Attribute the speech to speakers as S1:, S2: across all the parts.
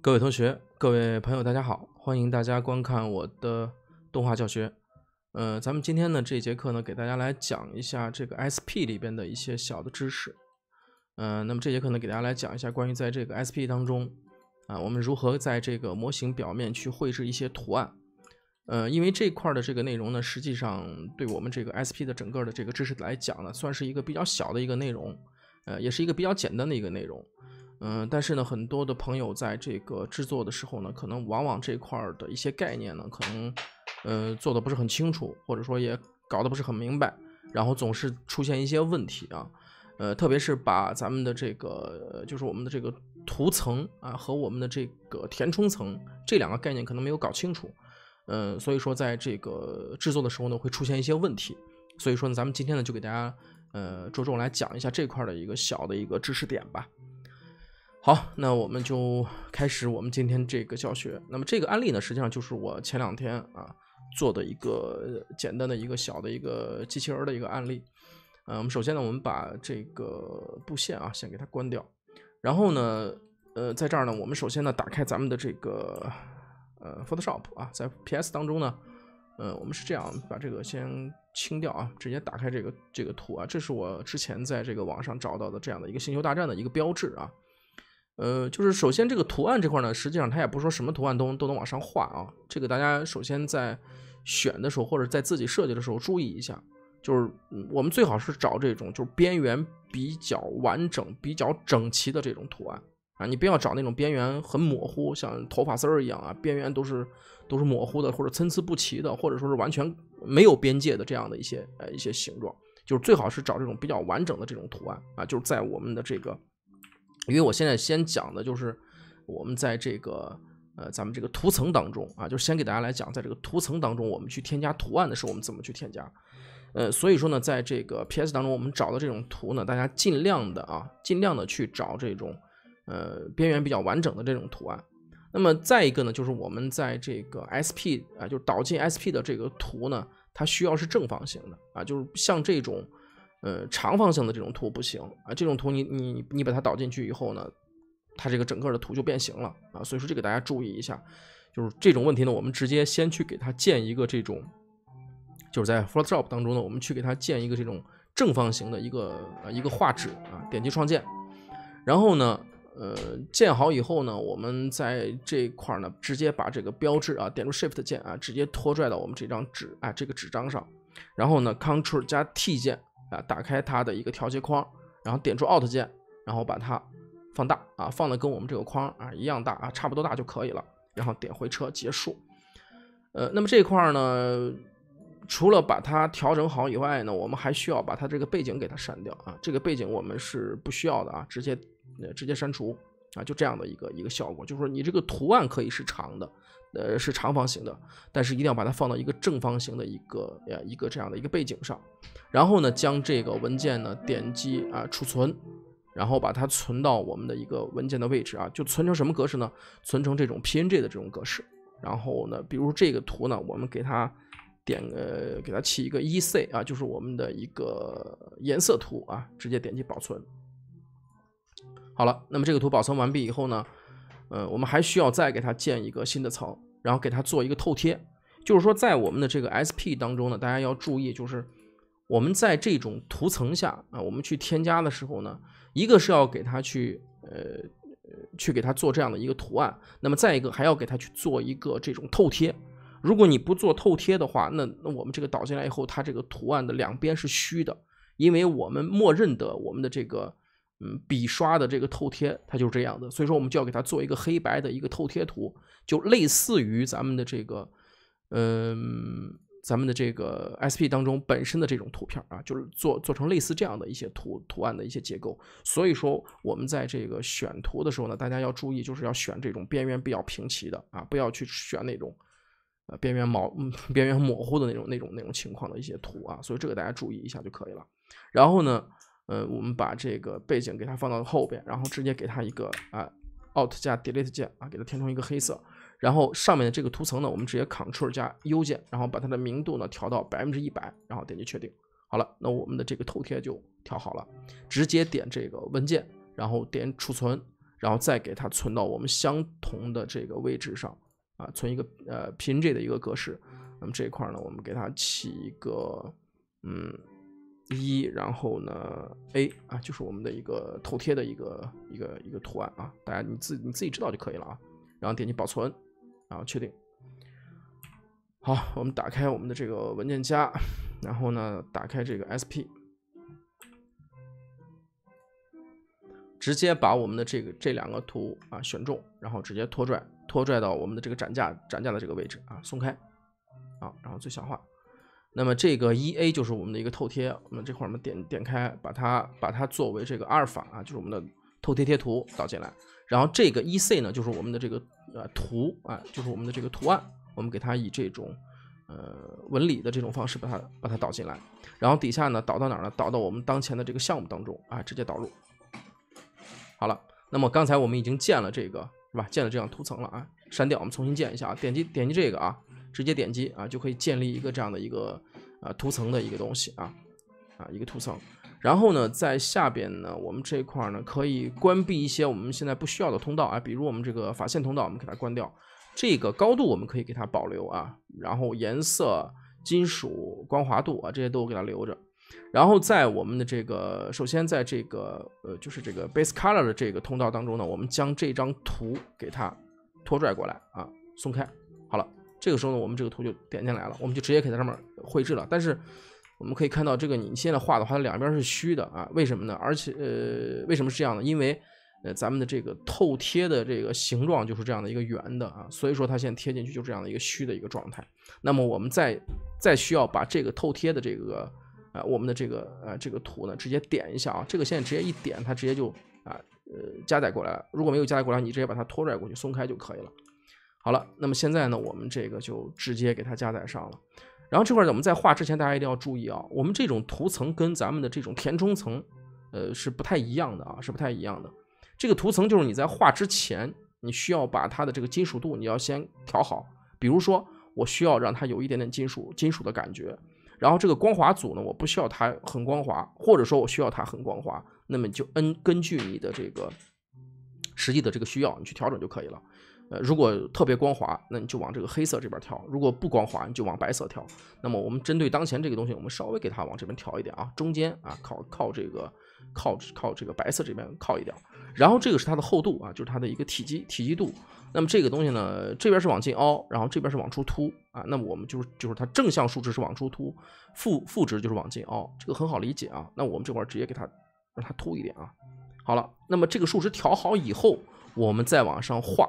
S1: 各位同学，各位朋友，大家好！欢迎大家观看我的动画教学。呃，咱们今天呢这节课呢，给大家来讲一下这个 SP 里边的一些小的知识。呃，那么这节课呢，给大家来讲一下关于在这个 SP 当中啊，我们如何在这个模型表面去绘制一些图案。呃，因为这块的这个内容呢，实际上对我们这个 SP 的整个的这个知识来讲呢，算是一个比较小的一个内容，呃，也是一个比较简单的一个内容。嗯，但是呢，很多的朋友在这个制作的时候呢，可能往往这块儿的一些概念呢，可能呃做的不是很清楚，或者说也搞得不是很明白，然后总是出现一些问题啊，呃，特别是把咱们的这个就是我们的这个图层啊和我们的这个填充层这两个概念可能没有搞清楚，嗯，所以说在这个制作的时候呢，会出现一些问题。所以说呢，咱们今天呢，就给大家呃着重来讲一下这块的一个小的一个知识点吧。好，那我们就开始我们今天这个教学。那么这个案例呢，实际上就是我前两天啊做的一个简单的一个小的一个机器人的一个案例。呃，我们首先呢，我们把这个布线啊先给它关掉。然后呢，呃，在这儿呢，我们首先呢打开咱们的这个呃 Photoshop 啊，在 PS 当中呢，呃，我们是这样把这个先清掉啊，直接打开这个这个图啊，这是我之前在这个网上找到的这样的一个星球大战的一个标志啊。呃，就是首先这个图案这块呢，实际上它也不说什么图案都都能往上画啊，这个大家首先在选的时候或者在自己设计的时候注意一下，就是我们最好是找这种就是边缘比较完整、比较整齐的这种图案啊，你不要找那种边缘很模糊，像头发丝儿一样啊，边缘都是都是模糊的或者参差不齐的，或者说是完全没有边界的这样的一些呃一些形状，就是最好是找这种比较完整的这种图案啊，就是在我们的这个。因为我现在先讲的就是，我们在这个呃咱们这个图层当中啊，就是先给大家来讲，在这个图层当中，我们去添加图案的时候，我们怎么去添加？呃，所以说呢，在这个 PS 当中，我们找的这种图呢，大家尽量的啊，尽量的去找这种呃边缘比较完整的这种图案。那么再一个呢，就是我们在这个 SP 啊，就是导进 SP 的这个图呢，它需要是正方形的啊，就是像这种。呃，长方形的这种图不行啊！这种图你你你把它导进去以后呢，它这个整个的图就变形了啊！所以说这个大家注意一下，就是这种问题呢，我们直接先去给它建一个这种，就是在 Photoshop 当中呢，我们去给它建一个这种正方形的一个啊一个画纸啊，点击创建，然后呢，呃，建好以后呢，我们在这块儿呢，直接把这个标志啊，点住 Shift 键啊，直接拖拽到我们这张纸啊这个纸张上，然后呢，c t r l 加 T 键。啊，打开它的一个调节框，然后点住 Alt 键，然后把它放大啊，放的跟我们这个框啊一样大啊，差不多大就可以了。然后点回车结束。呃，那么这块儿呢，除了把它调整好以外呢，我们还需要把它这个背景给它删掉啊。这个背景我们是不需要的啊，直接呃直接删除啊，就这样的一个一个效果，就是说你这个图案可以是长的。呃，是长方形的，但是一定要把它放到一个正方形的一个呀一个这样的一个背景上，然后呢，将这个文件呢点击啊储存，然后把它存到我们的一个文件的位置啊，就存成什么格式呢？存成这种 P N G 的这种格式。然后呢，比如这个图呢，我们给它点呃给它起一个 E C 啊，就是我们的一个颜色图啊，直接点击保存。好了，那么这个图保存完毕以后呢？嗯，我们还需要再给它建一个新的层，然后给它做一个透贴。就是说，在我们的这个 SP 当中呢，大家要注意，就是我们在这种图层下啊，我们去添加的时候呢，一个是要给它去呃，去给它做这样的一个图案，那么再一个还要给它去做一个这种透贴。如果你不做透贴的话，那那我们这个导进来以后，它这个图案的两边是虚的，因为我们默认的我们的这个。嗯，笔刷的这个透贴它就是这样的，所以说我们就要给它做一个黑白的一个透贴图，就类似于咱们的这个，嗯，咱们的这个 SP 当中本身的这种图片啊，就是做做成类似这样的一些图图案的一些结构。所以说我们在这个选图的时候呢，大家要注意，就是要选这种边缘比较平齐的啊，不要去选那种呃边缘毛、边缘模糊的那种、那种、那种情况的一些图啊。所以这个大家注意一下就可以了。然后呢？呃，我们把这个背景给它放到后边，然后直接给它一个啊，Alt 加 Delete 键啊，给它填充一个黑色。然后上面的这个图层呢，我们直接 c t r l 加 U 键，然后把它的明度呢调到百分之一百，然后点击确定。好了，那我们的这个头贴就调好了，直接点这个文件，然后点储存，然后再给它存到我们相同的这个位置上啊，存一个呃 PNG 的一个格式。那么这一块呢，我们给它起一个嗯。一，然后呢？A 啊，就是我们的一个头贴的一个一个一个图案啊，大家你自你自己知道就可以了啊。然后点击保存，然后确定。好，我们打开我们的这个文件夹，然后呢，打开这个 SP，直接把我们的这个这两个图啊选中，然后直接拖拽，拖拽到我们的这个展架展架的这个位置啊，松开，啊，然后最小化。那么这个一 A 就是我们的一个透贴，我们这块我们点点开，把它把它作为这个阿尔法啊，就是我们的透贴贴图导进来，然后这个一 C 呢，就是我们的这个呃图啊，就是我们的这个图案，我们给它以这种呃纹理的这种方式把它把它导进来，然后底下呢导到哪儿呢？导到我们当前的这个项目当中啊，直接导入。好了，那么刚才我们已经建了这个是吧？建了这样图层了啊，删掉，我们重新建一下啊，点击点击这个啊。直接点击啊，就可以建立一个这样的一个啊图层的一个东西啊啊一个图层。然后呢，在下边呢，我们这一块呢可以关闭一些我们现在不需要的通道啊，比如我们这个法线通道，我们给它关掉。这个高度我们可以给它保留啊，然后颜色、金属、光滑度啊这些都给它留着。然后在我们的这个，首先在这个呃就是这个 base color 的这个通道当中呢，我们将这张图给它拖拽过来啊，松开。这个时候呢，我们这个图就点进来了，我们就直接可以在上面绘制了。但是我们可以看到，这个你现在画的话，两边是虚的啊，为什么呢？而且呃，为什么是这样呢？因为呃，咱们的这个透贴的这个形状就是这样的一个圆的啊，所以说它现在贴进去就这样的一个虚的一个状态。那么我们再再需要把这个透贴的这个呃我们的这个呃这个图呢，直接点一下啊，这个现在直接一点，它直接就啊呃加载过来了。如果没有加载过来，你直接把它拖拽过去，松开就可以了。好了，那么现在呢，我们这个就直接给它加载上了。然后这块儿，我们在画之前，大家一定要注意啊，我们这种图层跟咱们的这种填充层，呃，是不太一样的啊，是不太一样的。这个图层就是你在画之前，你需要把它的这个金属度，你要先调好。比如说，我需要让它有一点点金属金属的感觉，然后这个光滑组呢，我不需要它很光滑，或者说，我需要它很光滑，那么就 n 根据你的这个实际的这个需要，你去调整就可以了。呃，如果特别光滑，那你就往这个黑色这边调；如果不光滑，你就往白色调。那么我们针对当前这个东西，我们稍微给它往这边调一点啊，中间啊，靠靠这个靠靠这个白色这边靠一点。然后这个是它的厚度啊，就是它的一个体积体积度。那么这个东西呢，这边是往进凹，然后这边是往出凸啊。那么我们就是就是它正向数值是往出凸，负负值就是往进凹，这个很好理解啊。那我们这块直接给它让它凸一点啊。好了，那么这个数值调好以后，我们再往上画。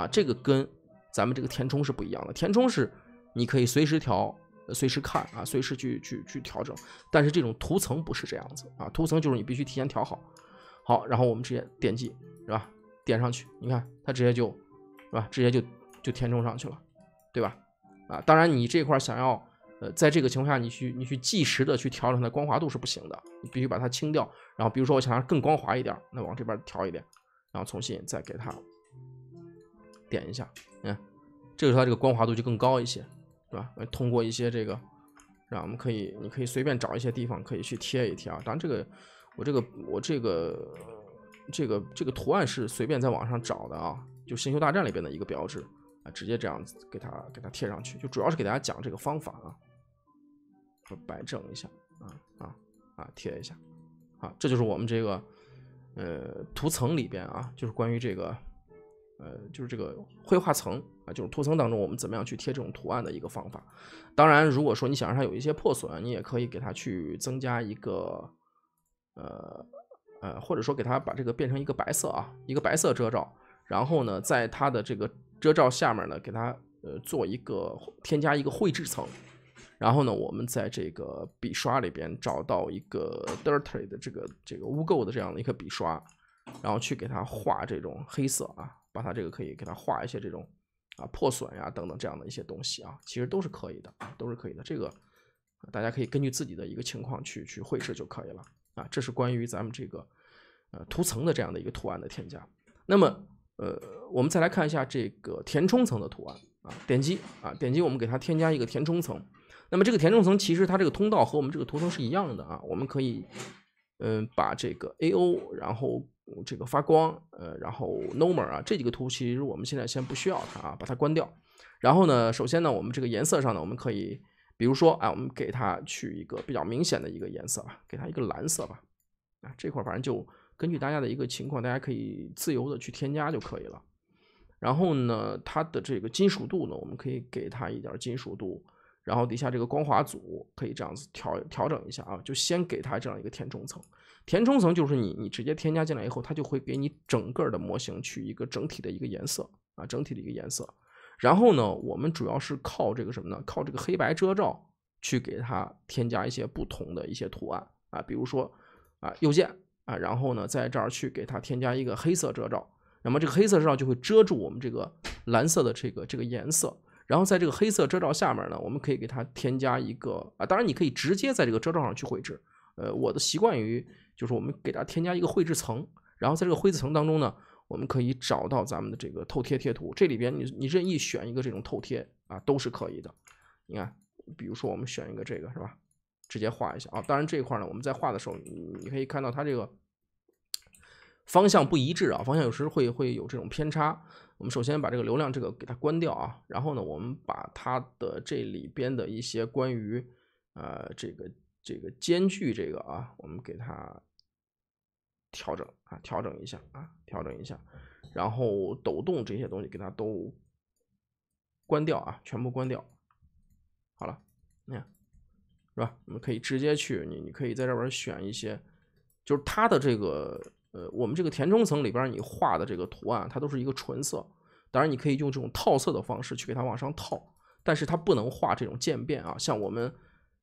S1: 啊，这个跟咱们这个填充是不一样的。填充是你可以随时调，随时看啊，随时去去去调整。但是这种图层不是这样子啊，图层就是你必须提前调好。好，然后我们直接点击，是吧？点上去，你看它直接就，是吧？直接就就填充上去了，对吧？啊，当然你这块儿想要，呃，在这个情况下你去你去计时的去调整它的光滑度是不行的，你必须把它清掉。然后比如说我想让它更光滑一点，那往这边调一点，然后重新再给它。点一下，你看，这个时候它这个光滑度就更高一些，是吧？通过一些这个，是吧？我们可以，你可以随便找一些地方可以去贴一贴啊。当然，这个我这个我这个这个这个图案是随便在网上找的啊，就《星球大战》里边的一个标志，啊，直接这样子给它给它贴上去。就主要是给大家讲这个方法啊，摆正一下啊啊啊，贴一下啊，这就是我们这个呃图层里边啊，就是关于这个。呃，就是这个绘画层啊，就是图层当中，我们怎么样去贴这种图案的一个方法。当然，如果说你想让它有一些破损，你也可以给它去增加一个，呃呃，或者说给它把这个变成一个白色啊，一个白色遮罩，然后呢，在它的这个遮罩下面呢，给它呃做一个添加一个绘制层，然后呢，我们在这个笔刷里边找到一个 dirty 的这个这个污垢的这样的一个笔刷，然后去给它画这种黑色啊。把它这个可以给它画一些这种啊破损呀等等这样的一些东西啊，其实都是可以的，啊、都是可以的。这个大家可以根据自己的一个情况去去绘制就可以了啊。这是关于咱们这个呃图层的这样的一个图案的添加。那么呃，我们再来看一下这个填充层的图案啊，点击啊点击，我们给它添加一个填充层。那么这个填充层其实它这个通道和我们这个图层是一样的啊，我们可以嗯把这个 AO 然后。这个发光，呃，然后 nomer 啊，这几个图其实我们现在先不需要它啊，把它关掉。然后呢，首先呢，我们这个颜色上呢，我们可以，比如说，哎，我们给它取一个比较明显的一个颜色吧，给它一个蓝色吧。啊，这块反正就根据大家的一个情况，大家可以自由的去添加就可以了。然后呢，它的这个金属度呢，我们可以给它一点金属度，然后底下这个光滑组可以这样子调调整一下啊，就先给它这样一个填充层。填充层就是你，你直接添加进来以后，它就会给你整个的模型去一个整体的一个颜色啊，整体的一个颜色。然后呢，我们主要是靠这个什么呢？靠这个黑白遮罩去给它添加一些不同的一些图案啊，比如说啊，右键啊，然后呢，在这儿去给它添加一个黑色遮罩。那么这个黑色遮罩就会遮住我们这个蓝色的这个这个颜色。然后在这个黑色遮罩下面呢，我们可以给它添加一个啊，当然你可以直接在这个遮罩上去绘制。呃，我的习惯于。就是我们给它添加一个绘制层，然后在这个绘制层当中呢，我们可以找到咱们的这个透贴贴图。这里边你你任意选一个这种透贴啊，都是可以的。你看，比如说我们选一个这个是吧？直接画一下啊。当然这一块呢，我们在画的时候，你可以看到它这个方向不一致啊，方向有时会会有这种偏差。我们首先把这个流量这个给它关掉啊，然后呢，我们把它的这里边的一些关于呃这个这个间距这个啊，我们给它。调整啊，调整一下啊，调整一下，然后抖动这些东西给它都关掉啊，全部关掉。好了，你看是吧？我们可以直接去你，你可以在这边选一些，就是它的这个呃，我们这个填充层里边你画的这个图案，它都是一个纯色。当然，你可以用这种套色的方式去给它往上套，但是它不能画这种渐变啊。像我们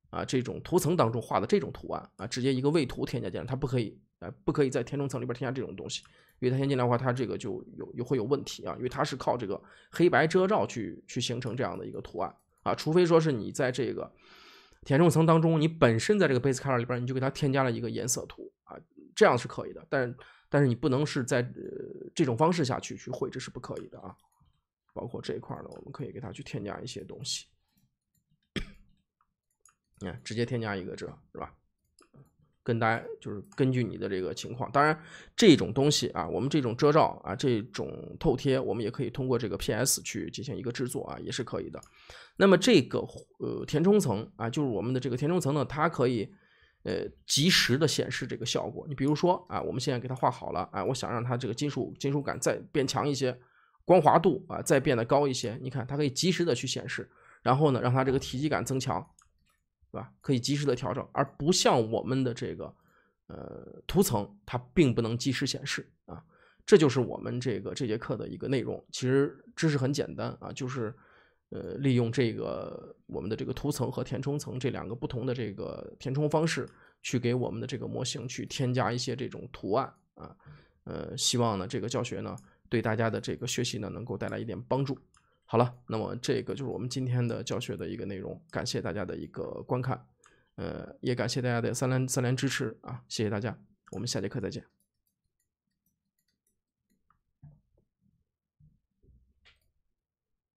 S1: 啊这种图层当中画的这种图案啊，直接一个位图添加进来，它不可以。哎，不可以在填充层里边添加这种东西，因为它先进来的话，它这个就有，有会有问题啊。因为它是靠这个黑白遮罩去去形成这样的一个图案啊，除非说是你在这个填充层当中，你本身在这个 base color 里边，你就给它添加了一个颜色图啊，这样是可以的。但但是你不能是在呃这种方式下去去绘制是不可以的啊。包括这一块呢，我们可以给它去添加一些东西，你看，直接添加一个这是吧？跟大家就是根据你的这个情况，当然这种东西啊，我们这种遮罩啊，这种透贴，我们也可以通过这个 P S 去进行一个制作啊，也是可以的。那么这个呃填充层啊，就是我们的这个填充层呢，它可以呃及时的显示这个效果。你比如说啊，我们现在给它画好了啊，我想让它这个金属金属感再变强一些，光滑度啊再变得高一些，你看它可以及时的去显示，然后呢让它这个体积感增强。吧，可以及时的调整，而不像我们的这个呃图层，它并不能及时显示啊。这就是我们这个这节课的一个内容。其实知识很简单啊，就是呃利用这个我们的这个图层和填充层这两个不同的这个填充方式，去给我们的这个模型去添加一些这种图案啊。呃，希望呢这个教学呢对大家的这个学习呢能够带来一点帮助。好了，那么这个就是我们今天的教学的一个内容，感谢大家的一个观看，呃，也感谢大家的三连三连支持啊，谢谢大家，我们下节课再见。